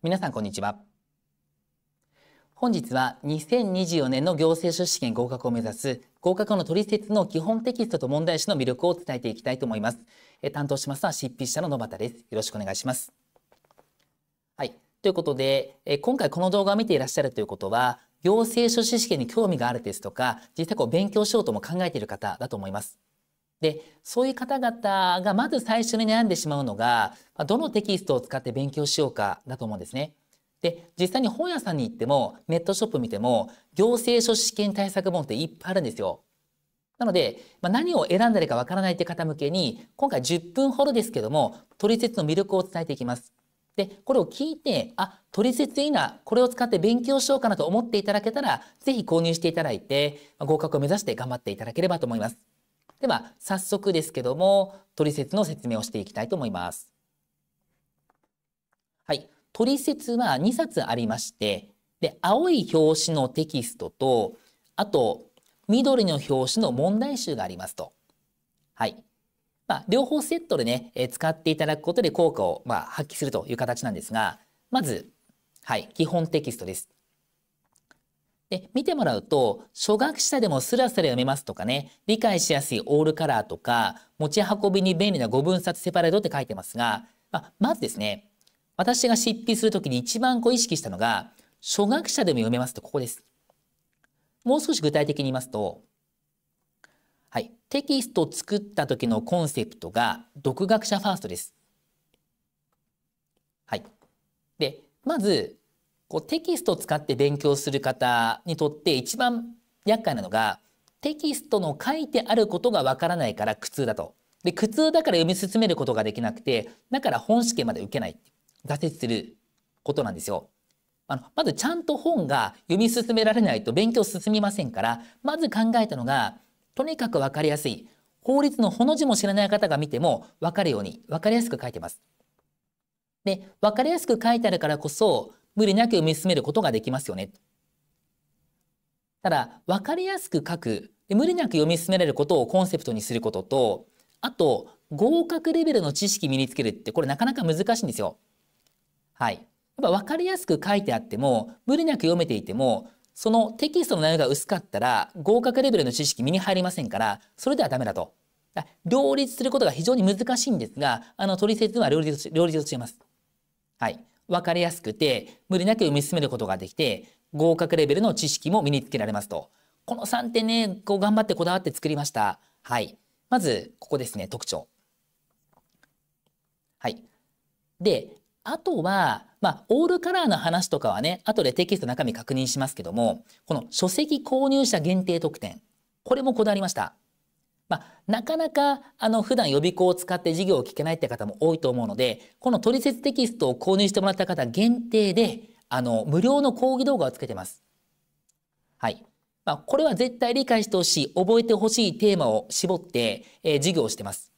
皆さんこんにちは本日は2024年の行政書士試験合格を目指す合格の取説の基本テキストと問題集の魅力を伝えていきたいと思います担当しますのは執筆者の野端ですよろしくお願いしますはいということで今回この動画を見ていらっしゃるということは行政書士試験に興味があるですとか実際こう勉強しようとも考えている方だと思いますでそういう方々がまず最初に悩んでしまうのがどのテキストを使って勉強しようかだと思うんですね。で実際に本屋さんに行ってもネットショップ見ても行政書士試験対策本っていっぱいあるんですよ。なので、まあ、何を選んだらいいかわからないって方向けに今回10分ほどですけども取説の魅力を伝えていきます。でこれを聞いてあトリセツいいなこれを使って勉強しようかなと思っていただけたら是非購入していただいて合格を目指して頑張っていただければと思います。では早速ですけども取説の説明をしていきたいと思います。はい、取説は2冊ありましてで青い表紙のテキストとあと緑の表紙の問題集がありますと。はい。まあ、両方セットでね、え使っていただくことで効果を、まあ、発揮するという形なんですが、まず、はい、基本テキストです。で、見てもらうと、初学者でもスラスラ読めますとかね、理解しやすいオールカラーとか、持ち運びに便利な5分冊セパレートって書いてますが、ままずですね、私が執筆するときに一番こう意識したのが、初学者でも読めますとここです。もう少し具体的に言いますと、はい、テキストを作った時のコンセプトが独学者ファーストです。はい。で、まず、こうテキストを使って勉強する方にとって一番厄介なのがテキストの書いてあることがわからないから苦痛だと。で苦痛だから読み進めることができなくてだから本試験まで受けない挫折することなんですよ。あのまずちゃんと本が読み進められないと勉強進みませんからまず考えたのがとにかく分かりやすい法律のほの字も知らない方が見ても分かるように分かりやすく書いてます。で分かりやすく書いてあるからこそ無理なく読み進めることができますよね。ただ、わかりやすく書く、で、無理なく読み進められることをコンセプトにすることと、あと、合格レベルの知識身につけるって、これなかなか難しいんですよ。はい。やっぱ分かりやすく書いてあっても、無理なく読めていても、そのテキストの内容が薄かったら、合格レベルの知識身に入りませんから、それではダメだと。だ両立することが非常に難しいんですが、あの、取説は両立両立しています。はい。分かりやすくて無理なく読み進めることができて合格レベルの知識も身につけられますとこの3点ねこう頑張ってこだわって作りましたはいまずここですね特徴はいであとはまあオールカラーの話とかはね後でテキスト中身確認しますけどもこの書籍購入者限定特典これもこだわりましたまあ、なかなかあの普段予備校を使って授業を聞けないって方も多いと思うのでこの取説テキストを購入してもらった方限定であの無料の講義動画をつけてます。はいまあ、これは絶対理解してほしい覚えてほしいテーマを絞って、えー、授業をしてます。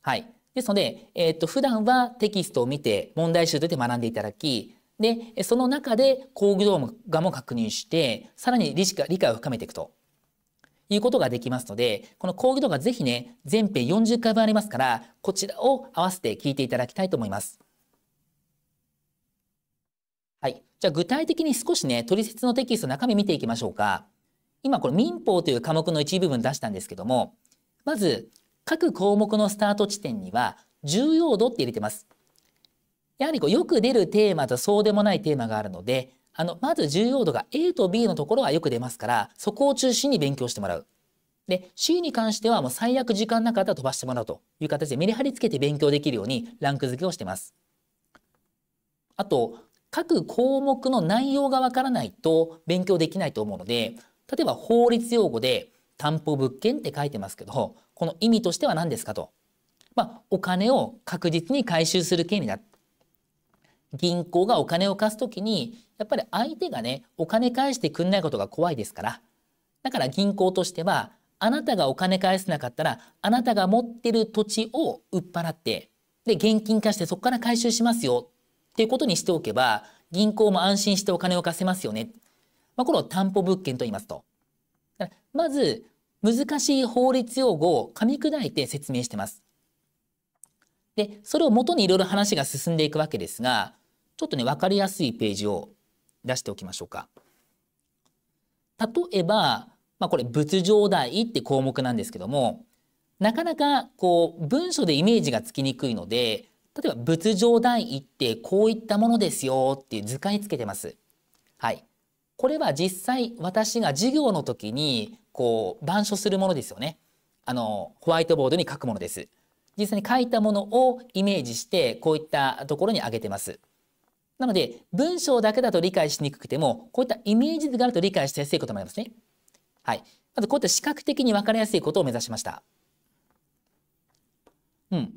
はい、ですので、えー、っと普段はテキストを見て問題集出て学んでいただきでその中で講義動画も確認してさらに理解を深めていくと。いうことができますので、この講義動画ぜひね、全編40回分ありますから、こちらを合わせて聞いていただきたいと思います。はい。じゃあ具体的に少しね、取説のテキスト中身見ていきましょうか。今これ民法という科目の一部分出したんですけども、まず各項目のスタート地点には重要度って入れてます。やはりこうよく出るテーマとそうでもないテーマがあるので、あの、まず重要度が A と B のところはよく出ますから、そこを中心に勉強してもらう。で、C に関してはもう最悪時間なかったら飛ばしてもらうという形でメリハリつけて勉強できるようにランク付けをしてます。あと、各項目の内容がわからないと勉強できないと思うので、例えば法律用語で担保物件って書いてますけど、この意味としては何ですかと。まあ、お金を確実に回収する権利だ銀行がお金を貸す時にやっぱり相手がねお金返してくんないことが怖いですからだから銀行としてはあなたがお金返せなかったらあなたが持ってる土地を売っ払ってで現金化してそこから回収しますよっていうことにしておけば銀行も安心してお金を貸せますよね。まあ、これを担保物件と言いますと。まず難しい法律用語を噛み砕いて説明してます。でそれをもとにいろいろ話が進んでいくわけですがちょっとね、分かりやすいページを出しておきましょうか。例えば、まあ、これ仏上代って項目なんですけどもなかなかこう文書でイメージがつきにくいので例えば仏上代ってこういったものですよっていう図解つけてます。はい、これは実際私が授業の時にこう板書するものですよね。あのホワイトボードに書くものです。実際に書いたものをイメージしてこういったところに挙げてます。なので文章だけだと理解しにくくてもこういったイメージ図があると理解しやすいこともありますね。はい。まずこういった視覚的に分かりやすいことを目指しました。うん。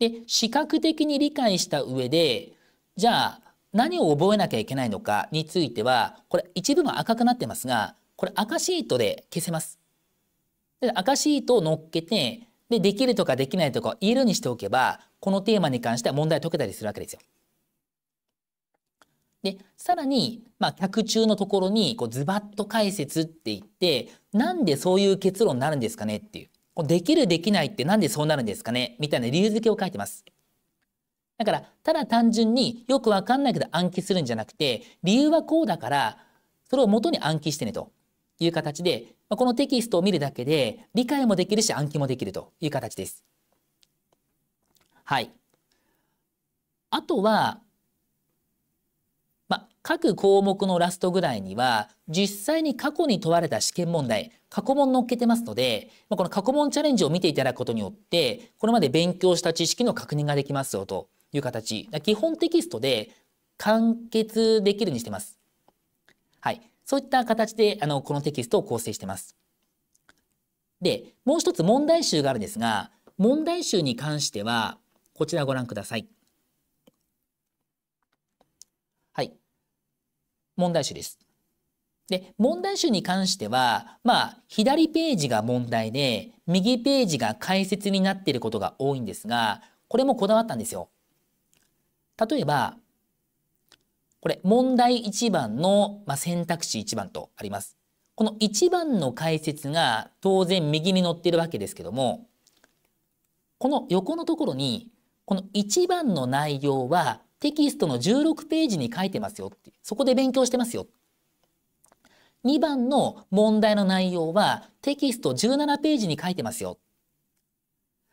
で視覚的に理解した上でじゃあ何を覚えなきゃいけないのかについてはこれ一部が赤くなってますがこれ赤シートで消せます。で赤シートを乗っけてでできるとかできないとか言えるようにしておけばこのテーマに関しては問題解けたりするわけですよ。で、さらに、まあ、客中のところに、こう、ズバッと解説って言って、なんでそういう結論になるんですかねっていう。こうできる、できないってなんでそうなるんですかねみたいな理由付けを書いてます。だから、ただ単純によくわかんないけど暗記するんじゃなくて、理由はこうだから、それを元に暗記してねという形で、このテキストを見るだけで、理解もできるし暗記もできるという形です。はい。あとは、各項目のラストぐらいには、実際に過去に問われた試験問題、過去問載っけてますので、この過去問チャレンジを見ていただくことによって、これまで勉強した知識の確認ができますよという形。基本テキストで完結できるにしてます。はい。そういった形で、あの、このテキストを構成してます。で、もう一つ問題集があるんですが、問題集に関しては、こちらご覧ください。問題集です。で問題集に関してはまあ左ページが問題で右ページが解説になっていることが多いんですがこれもこだわったんですよ。例えばこれ問題1番の、まあ、選択肢1番とあります。この1番の解説が当然右に載ってるわけですけどもこの横のところにこの1番の内容はテキストの16ページに書いてますよってそこで勉強してますよ2番の問題の内容はテキスト17ページに書いてますよ。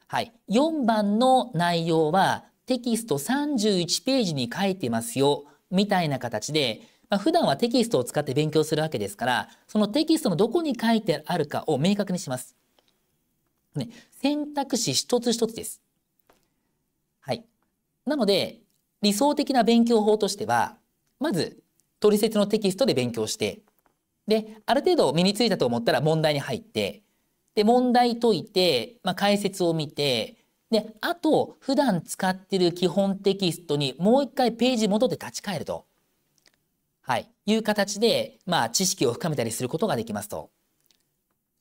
はい。4番の内容はテキスト31ページに書いてますよ。みたいな形で、まあ、普段はテキストを使って勉強するわけですから、そのテキストのどこに書いてあるかを明確にします。ね、選択肢一つ一つです。はい。なので、理想的な勉強法としては、まず、取説のテキストで勉強して、で、ある程度身についたと思ったら問題に入って、で、問題解いて、まあ、解説を見て、で、あと、普段使ってる基本テキストにもう一回ページ戻って立ち返ると。はい。いう形で、まあ、知識を深めたりすることができますと。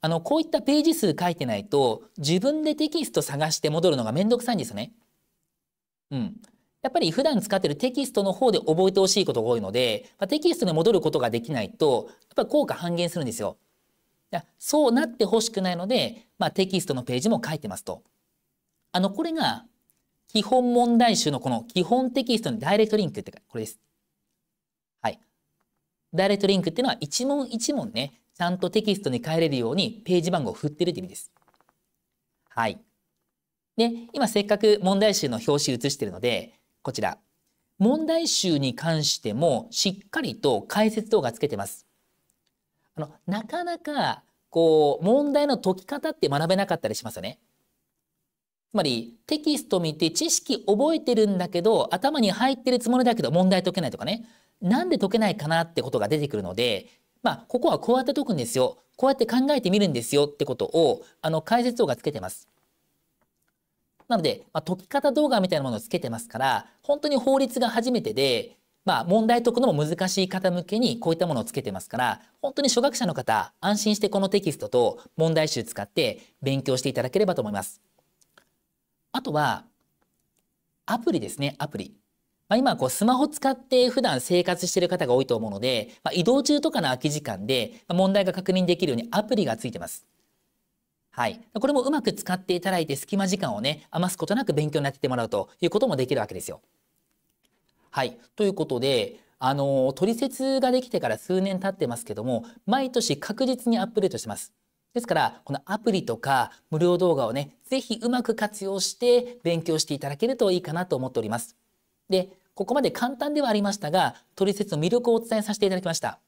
あの、こういったページ数書いてないと、自分でテキスト探して戻るのがめんどくさいんですよね。うん。やっぱり普段使っているテキストの方で覚えてほしいことが多いので、まあ、テキストに戻ることができないと、やっぱり効果半減するんですよ。そうなってほしくないので、まあ、テキストのページも書いてますと。あの、これが、基本問題集のこの基本テキストのダイレクトリンクってこれです。はい。ダイレクトリンクっていうのは一問一問ね、ちゃんとテキストに変えれるようにページ番号を振ってるって意味です。はい。で、今せっかく問題集の表紙写してるので、こちら。問題集に関してもしっかりと解説動画つけてます。あの、なかなか、こう、問題の解き方って学べなかったりしますよね。つまり、テキスト見て知識覚えてるんだけど、頭に入ってるつもりだけど問題解けないとかね。なんで解けないかなってことが出てくるので、まあ、ここはこうやって解くんですよ。こうやって考えてみるんですよってことを、あの、解説動画つけてます。なので、まあ、解き方動画みたいなものをつけてますから、本当に法律が初めてで、まあ、問題解くのも難しい方向けにこういったものをつけてますから、本当に初学者の方、安心してこのテキストと問題集使って勉強していただければと思います。あとは、アプリですね、アプリ。まあ、今こうスマホ使って普段生活している方が多いと思うので、まあ、移動中とかの空き時間で問題が確認できるようにアプリがついてます。はい、これもうまく使っていただいて隙間時間をね余すことなく勉強になってもらうということもできるわけですよ。はい、ということであの取説ができてから数年経ってますけども毎年確実にアップデートしてます。ですからこのアプリとか無料動画をね是非うまく活用して勉強していただけるといいかなと思っております。でここまで簡単ではありましたが取説の魅力をお伝えさせていただきました。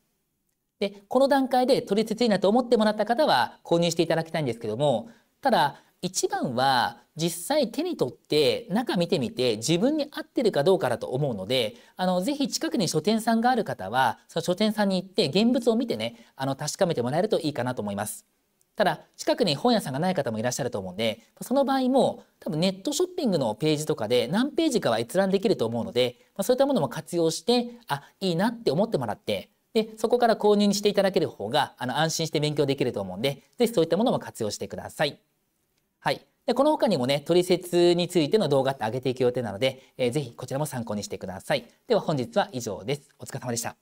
で、この段階で取り付いなと思ってもらった方は購入していただきたいんですけども、ただ、一番は実際手に取って中見てみて自分に合ってるかどうかだと思うので、あの、ぜひ近くに書店さんがある方は、その書店さんに行って現物を見てね、あの、確かめてもらえるといいかなと思います。ただ、近くに本屋さんがない方もいらっしゃると思うんで、その場合も多分ネットショッピングのページとかで何ページかは閲覧できると思うので、そういったものも活用して、あ、いいなって思ってもらって、で、そこから購入していただける方が、あの、安心して勉強できると思うんで、ぜひそういったものも活用してください。はい。で、この他にもね、取説についての動画って上げていく予定なので、えー、ぜひこちらも参考にしてください。では本日は以上です。お疲れ様でした。